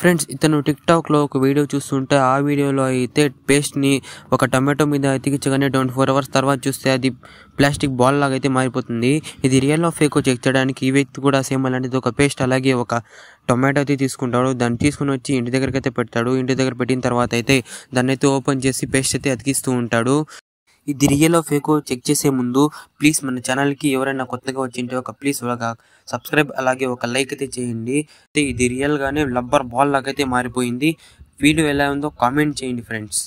friends ఇతను tick లో ఒక వీడియో చూస్తుంటే ఆ వీడియోలో అయితే పేస్ట్ని ఒక టమాటో మీద అతికించగానే ట్వంటీ ఫోర్ అవర్స్ తర్వాత చూస్తే అది ప్లాస్టిక్ బాల్ లాగా అయితే మారిపోతుంది ఇది రియల్ ఆఫ్ ఫేక్ చెక్ చేయడానికి ఈ వ్యక్తి కూడా సేమ్ అలాంటిది ఒక పేస్ట్ అలాగే ఒక టొమాటో అయితే తీసుకుంటాడు దాన్ని తీసుకుని వచ్చి ఇంటి దగ్గరికి అయితే పెడతాడు ఇంటి దగ్గర పెట్టిన తర్వాత అయితే దాన్ని అయితే ఓపెన్ చేసి పేస్ట్ అయితే అతికిస్తూ ఉంటాడు ఇది రియలో ఫేకో చెక్ చేసే ముందు ప్లీజ్ మన ఛానల్కి ఎవరైనా కొత్తగా వచ్చింటే ఒక ప్లీజ్ ఒక సబ్స్క్రైబ్ అలాగే ఒక లైక్ అయితే చేయండి ఇది రియల్గానే లబ్బర్ బాల్ లాగా అయితే మారిపోయింది వీడియో ఎలా ఉందో కామెంట్ చేయండి ఫ్రెండ్స్